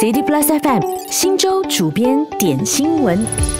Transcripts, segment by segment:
City Plus FM 新州主编点新闻。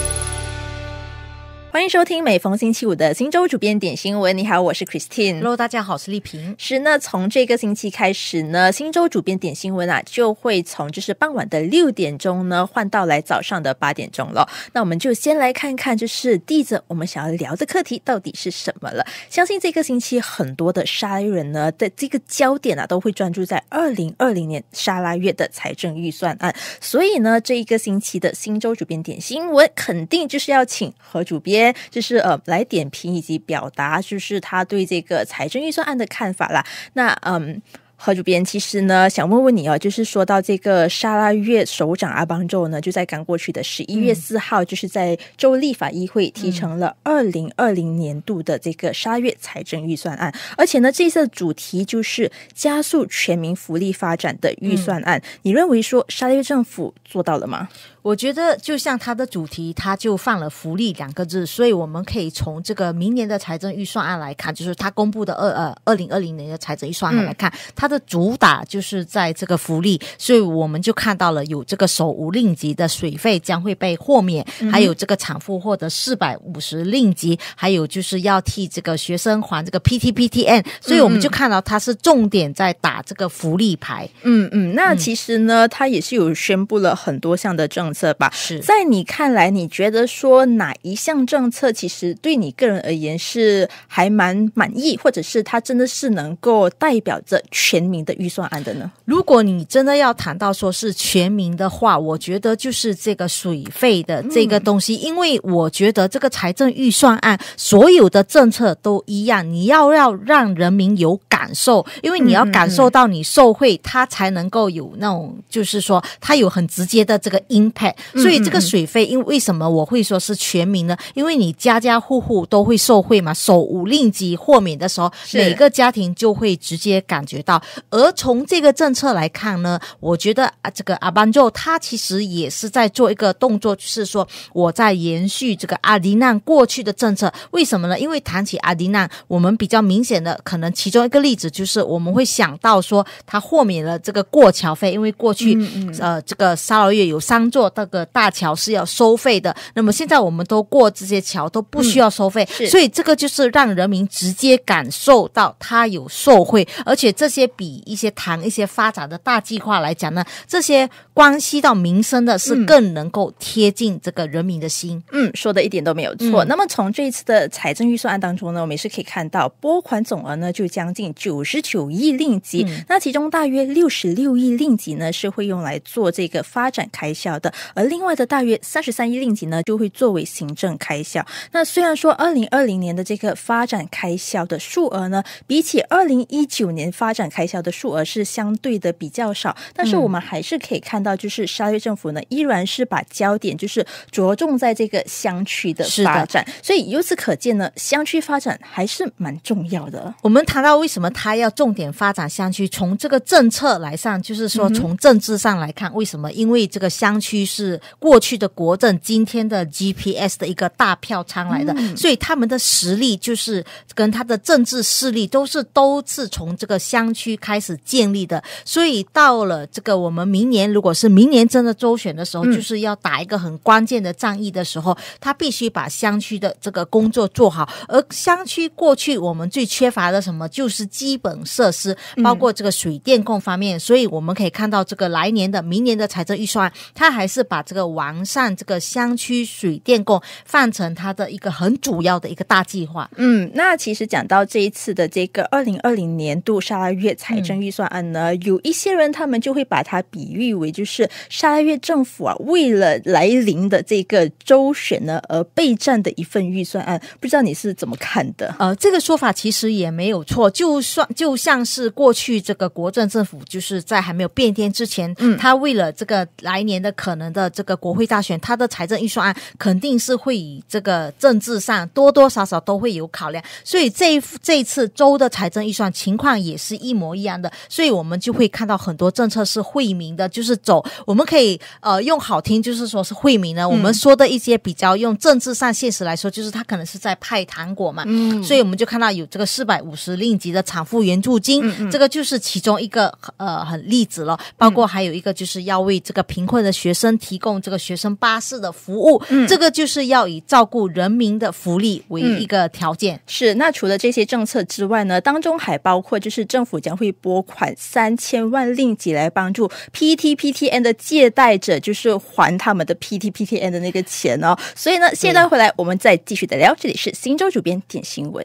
欢迎收听每逢星期五的新周主编点新闻。你好，我是 Christine。Hello，大家好，我是丽萍。是那从这个星期开始呢，新周主编点新闻啊，就会从就是傍晚的六点钟呢换到来早上的八点钟了。那我们就先来看看，就是第一则我们想要聊的课题到底是什么了。相信这个星期很多的沙拉人呢的这个焦点啊，都会专注在二零二零年沙拉月的财政预算案。所以呢，这一个星期的新周主编点新闻肯定就是要请何主编。就是呃，来点评以及表达，就是他对这个财政预算案的看法啦。那嗯。何主编，其实呢，想问问你哦，就是说到这个沙拉月首长阿邦州呢，就在刚过去的十一月四号，就是在州立法议会提成了二零二零年度的这个沙月财政预算案，而且呢，这次的主题就是加速全民福利发展的预算案。你认为说沙拉月政府做到了吗？我觉得，就像它的主题，它就放了“福利”两个字，所以我们可以从这个明年的财政预算案来看，就是他公布的二呃二零二零年的财政预算案来看，它的主打就是在这个福利，所以我们就看到了有这个首五令级的水费将会被豁免，还有这个产妇获得四百五十令级，还有就是要替这个学生还这个 PTPTN。所以我们就看到它是重点在打这个福利牌。嗯嗯，那其实呢，它也是有宣布了很多项的政策吧？是，在你看来，你觉得说哪一项政策其实对你个人而言是还蛮满意，或者是它真的是能够代表着全？全民的预算案的呢？如果你真的要谈到说是全民的话，我觉得就是这个水费的这个东西，因为我觉得这个财政预算案所有的政策都一样，你要要让人民有感受，因为你要感受到你受惠，他才能够有那种，就是说他有很直接的这个 impact。所以这个水费，因为为什么我会说是全民呢？因为你家家户户都会受惠嘛，首五令级豁免的时候，每个家庭就会直接感觉到。而从这个政策来看呢，我觉得啊，这个阿班佐他其实也是在做一个动作，就是说我在延续这个阿迪娜过去的政策。为什么呢？因为谈起阿迪娜，我们比较明显的可能其中一个例子就是我们会想到说他豁免了这个过桥费，因为过去呃这个沙劳月有三座这个大桥是要收费的，那么现在我们都过这些桥都不需要收费，所以这个就是让人民直接感受到他有受贿，而且这些。比一些谈一些发展的大计划来讲呢，这些关系到民生的，是更能够贴近这个人民的心。嗯，说的一点都没有错。那么从这一次的财政预算案当中呢，我们也是可以看到，拨款总额呢就将近九十九亿令吉。那其中大约六十六亿令吉呢是会用来做这个发展开销的，而另外的大约三十三亿令吉呢就会作为行政开销。那虽然说二零二零年的这个发展开销的数额呢，比起二零一九年发展开小的数额是相对的比较少，但是我们还是可以看到，就是沙越政府呢，依然是把焦点就是着重在这个乡区的发展。所以由此可见呢，乡区发展还是蛮重要的。我们谈到为什么他要重点发展乡区，从这个政策来上，就是说从政治上来看，为什么？因为这个乡区是过去的国政、今天的 GPS 的一个大票仓来的，所以他们的实力就是跟他的政治势力都是都是从这个乡区。开始建立的，所以到了这个我们明年，如果是明年真的周选的时候，就是要打一个很关键的战役的时候，他必须把乡区的这个工作做好。而乡区过去我们最缺乏的什么，就是基本设施，包括这个水电供方面。所以我们可以看到，这个来年的明年的财政预算，他还是把这个完善这个乡区水电供，放成他的一个很主要的一个大计划。嗯，那其实讲到这一次的这个二零二零年度沙拉月。财政预算案呢，有一些人他们就会把它比喻为就是沙月政府啊，为了来临的这个州选呢而备战的一份预算案。不知道你是怎么看的？呃，这个说法其实也没有错。就算就像是过去这个国政政府，就是在还没有变天之前，嗯，他为了这个来年的可能的这个国会大选，他的财政预算案肯定是会以这个政治上多多少少都会有考量。所以这这次州的财政预算情况也是一模。一样的，所以我们就会看到很多政策是惠民的，就是走我们可以呃用好听就是说是惠民的。我们说的一些比较用政治上现实来说，就是他可能是在派糖果嘛。嗯，所以我们就看到有这个四百五十令吉的产妇援助金，这个就是其中一个呃很例子了。包括还有一个就是要为这个贫困的学生提供这个学生巴士的服务，这个就是要以照顾人民的福利为一个条件。是那除了这些政策之外呢，当中还包括就是政府讲。会拨款三千万令吉来帮助 PTPTN 的借贷者，就是还他们的 PTPTN 的那个钱哦。所以呢，现在回来我们再继续的聊，这里是新洲主编点新闻。